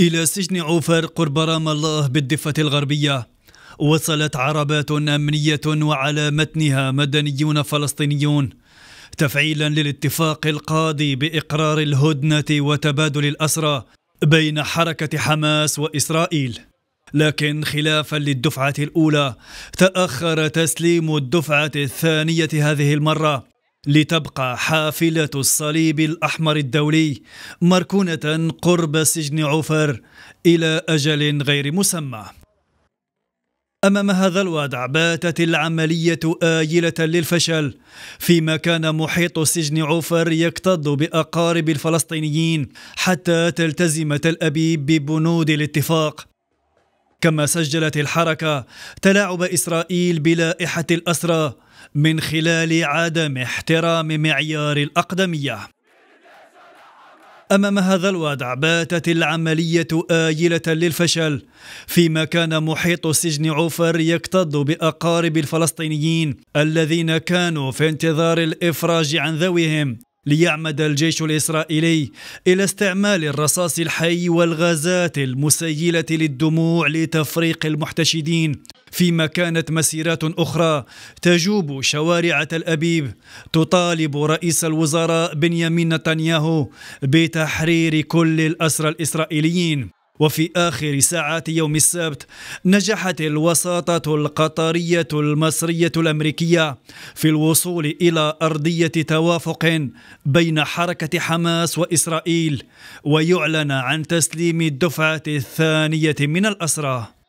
إلى سجن عوفر قرب رام الله بالضفة الغربية وصلت عربات أمنية وعلى متنها مدنيون فلسطينيون تفعيلا للاتفاق القاضي بإقرار الهدنة وتبادل الأسرى بين حركة حماس وإسرائيل لكن خلافا للدفعة الأولى تأخر تسليم الدفعة الثانية هذه المرة لتبقى حافلة الصليب الأحمر الدولي مركونة قرب سجن عفر إلى أجل غير مسمى أمام هذا الوضع باتت العملية آيلة للفشل فيما كان محيط سجن عوفر يكتظ بأقارب الفلسطينيين حتى تلتزم تل أبيب ببنود الاتفاق كما سجلت الحركة تلاعب إسرائيل بلائحة الأسرى من خلال عدم احترام معيار الأقدمية أمام هذا الوضع باتت العملية آيلة للفشل فيما كان محيط سجن عوفر يكتظ بأقارب الفلسطينيين الذين كانوا في انتظار الإفراج عن ذويهم ليعمد الجيش الإسرائيلي إلى استعمال الرصاص الحي والغازات المسيلة للدموع لتفريق المحتشدين فيما كانت مسيرات أخرى تجوب شوارع تل أبيب تطالب رئيس الوزراء بنيامين نتنياهو بتحرير كل الأسرى الإسرائيليين وفي آخر ساعات يوم السبت نجحت الوساطة القطرية المصرية الأمريكية في الوصول إلى أرضية توافق بين حركة حماس وإسرائيل ويعلن عن تسليم الدفعة الثانية من الأسرى